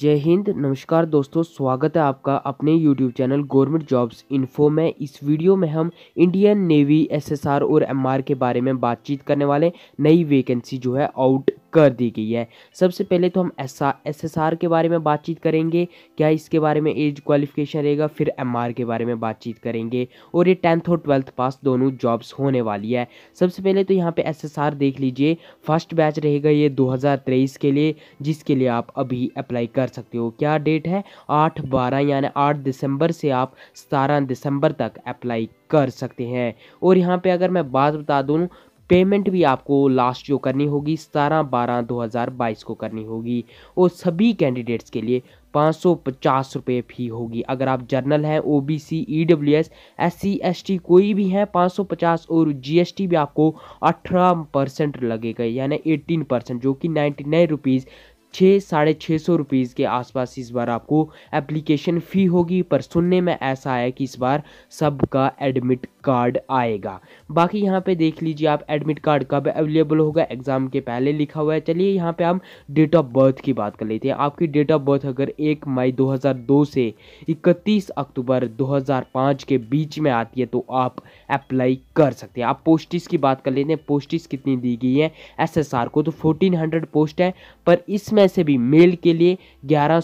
जय हिंद नमस्कार दोस्तों स्वागत है आपका अपने YouTube channel government jobs info में इस वीडियो में हम इंडियन नेवी एसएसआर और एमआर के बारे में बातचीत करने वाले नई वैकेंसी जो है आउट कर दी गई है सबसे पहले तो हम एस एस के बारे में बातचीत करेंगे क्या इसके बारे में एज क्वालिफिकेशन रहेगा फिर एम के बारे में बातचीत करेंगे और ये टेंथ और ट्वेल्थ पास दोनों जॉब्स होने वाली है सबसे पहले तो यहाँ पे एस देख लीजिए फर्स्ट बैच रहेगा ये 2023 के लिए जिसके लिए आप अभी अप्लाई कर सकते हो क्या डेट है आठ बारह यानी आठ दिसंबर से आप सतारह दिसंबर तक अप्लाई कर सकते हैं और यहाँ पे अगर मैं बात बता दूँ पेमेंट भी आपको लास्ट जो करनी होगी सतारह बारह दो हज़ार बाईस को करनी होगी और सभी कैंडिडेट्स के लिए पाँच सौ पचास रुपये फ़ी होगी अगर आप जर्नल हैं O B C E W S S C S T कोई भी हैं पाँच सौ पचास और जी एस टी भी आपको अठारह परसेंट लगेगा यानी एटीन परसेंट जो कि नाइन्टी नाइन रुपीज़ छः साढ़े छः सौ रुपीज़ के आसपास इस बार आपको एप्लीकेशन फ़ी होगी पर सुनने में ऐसा है कि इस बार सबका एडमिट कार्ड आएगा बाकी यहाँ पे देख लीजिए आप एडमिट कार्ड कब अवेलेबल होगा एग्ज़ाम के पहले लिखा हुआ है चलिए यहाँ पे हम डेट ऑफ बर्थ की बात कर लेते हैं आपकी डेट ऑफ बर्थ अगर एक मई 2002 से 31 अक्टूबर 2005 के बीच में आती है तो आप अप्लाई कर सकते हैं आप पोस्टिस की बात कर लेते हैं पोस्टिस कितनी दी गई है एस को तो फोर्टीन पोस्ट है पर इसमें से भी मेल के लिए ग्यारह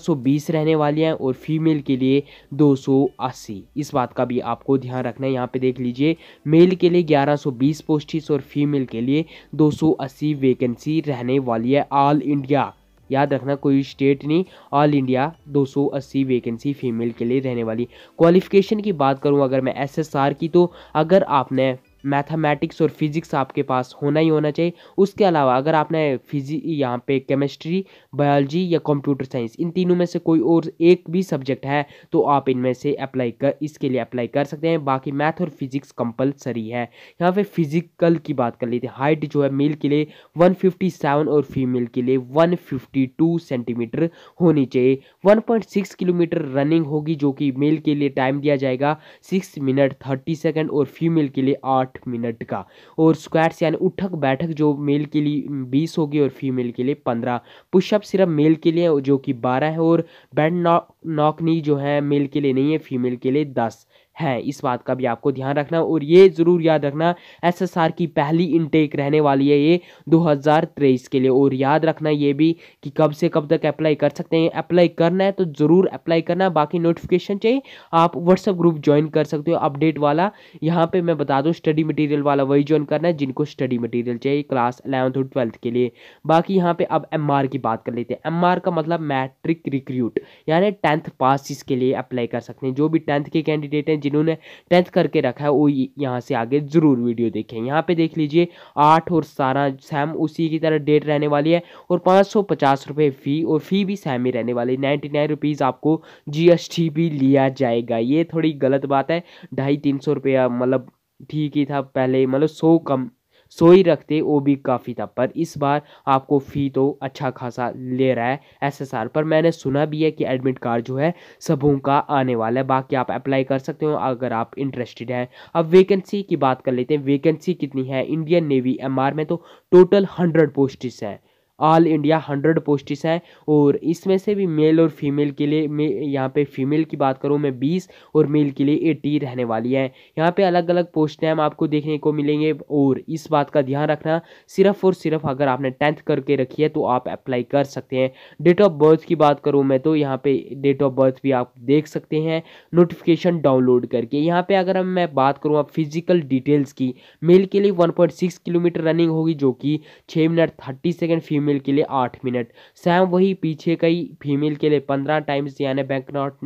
रहने वाली है और फीमेल के लिए दो इस बात का भी आपको ध्यान रखना है यहाँ पे देख लीजिए मेल के लिए 1120 पोस्टिस और फीमेल के लिए 280 वैकेंसी रहने वाली है ऑल इंडिया याद रखना कोई स्टेट नहीं ऑल इंडिया 280 वैकेंसी फीमेल के लिए रहने वाली क्वालिफिकेशन की बात करूं अगर मैं एसएसआर की तो अगर आपने मैथमेटिक्स और फिजिक्स आपके पास होना ही होना चाहिए उसके अलावा अगर आपने फिजी यहाँ पे केमिस्ट्री बायोलॉजी या कंप्यूटर साइंस इन तीनों में से कोई और एक भी सब्जेक्ट है तो आप इनमें से अप्लाई कर इसके लिए अप्लाई कर सकते हैं बाकी मैथ और फिजिक्स कंपलसरी है यहाँ पे फिजिकल की बात कर लेते हैं हाइट जो है मेल के लिए वन और फीमेल के लिए वन सेंटीमीटर होनी चाहिए वन किलोमीटर रनिंग होगी जो कि मेल के लिए टाइम दिया जाएगा सिक्स मिनट थर्टी सेकेंड और फीमेल के लिए आठ आठ मिनट का और स्क्वाट्स यानी उठक बैठक जो मेल के लिए बीस होगी और फीमेल के लिए पंद्रह पुशअप सिर्फ मेल के लिए जो कि बारह है और बैंड नॉक नॉक नी जो है मेल के लिए नहीं है फीमेल के लिए दस है इस बात का भी आपको ध्यान रखना और ये ज़रूर याद रखना एसएसआर की पहली इनटेक रहने वाली है ये 2023 के लिए और याद रखना ये भी कि कब से कब तक अप्लाई कर सकते हैं अप्लाई करना है तो ज़रूर अप्लाई करना बाकी नोटिफिकेशन चाहिए आप व्हाट्सअप ग्रुप ज्वाइन कर सकते हो अपडेट वाला यहाँ पर मैं बता दूँ स्टडी मटीरियल वाला वही ज्वाइन करना है जिनको स्टडी मटीरियल चाहिए क्लास अलेवंथ और ट्वेल्थ के लिए बाकी यहाँ पर अब एम की बात कर लेते हैं एम का मतलब मैट्रिक रिक्रूट यानी टेंथ पास के लिए अप्लाई कर सकते हैं जो भी टेंथ के कैंडिडेट हैं जिन्होंने टेंथ करके रखा है वो यहाँ से आगे ज़रूर वीडियो देखें यहाँ पे देख लीजिए आठ और सारा सैम उसी की तरह डेट रहने वाली है और पाँच सौ फ़ी और फ़ी भी सैम ही रहने वाली नाइन्टी नाइन रुपीज़ आपको जी भी लिया जाएगा ये थोड़ी गलत बात है ढाई तीन मतलब ठीक ही था पहले मतलब सौ कम सो ही रखते वो भी काफ़ी था पर इस बार आपको फ़ी तो अच्छा खासा ले रहा है एसएसआर पर मैंने सुना भी है कि एडमिट कार्ड जो है सबों का आने वाला है बाकी आप अप्लाई कर सकते हो अगर आप इंटरेस्टेड हैं अब वैकेंसी की बात कर लेते हैं वैकेंसी कितनी है इंडियन नेवी एम में तो टोटल हंड्रेड पोस्टिस हैं ऑल इंडिया हंड्रेड पोस्टिस हैं और इसमें से भी मेल और फीमेल के लिए मैं यहाँ पे फीमेल की बात करूँ मैं बीस और मेल के लिए एटी रहने वाली है यहाँ पे अलग अलग पोस्ट हैं आपको देखने को मिलेंगे और इस बात का ध्यान रखना सिर्फ और सिर्फ अगर आपने टेंथ करके रखी है तो आप अप्लाई कर सकते हैं डेट ऑफ बर्थ की बात करूँ मैं तो यहाँ पर डेट ऑफ बर्थ भी आप देख सकते हैं नोटिफिकेशन डाउनलोड करके यहाँ पर अगर मैं बात करूँ आप फिजिकल डिटेल्स की मेल के लिए वन किलोमीटर रनिंग होगी जो कि छः minute thirty second female female के लिए आठ मिनट सेम वही पीछे कई फीमेल के लिए पंद्रह टाइम्स यानी बैंक नॉट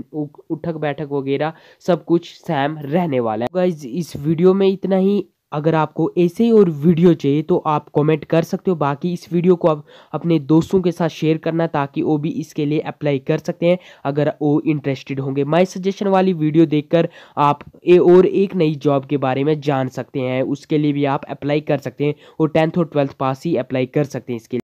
उठक बैठक वगैरह सब कुछ सेम रहने वाला है गाइज इस वीडियो में इतना ही अगर आपको ऐसे ही और वीडियो चाहिए तो आप कमेंट कर सकते हो बाकी इस वीडियो को आप अपने दोस्तों के साथ शेयर करना ताकि वो भी इसके लिए अप्लाई कर सकते हैं अगर वो इंटरेस्टेड होंगे माय सजेशन वाली वीडियो देखकर आप ए और एक नई जॉब के बारे में जान सकते हैं उसके लिए भी आप अप्लाई कर सकते हैं और टेंथ और ट्वेल्थ पास ही अप्लाई कर सकते हैं इसके लिए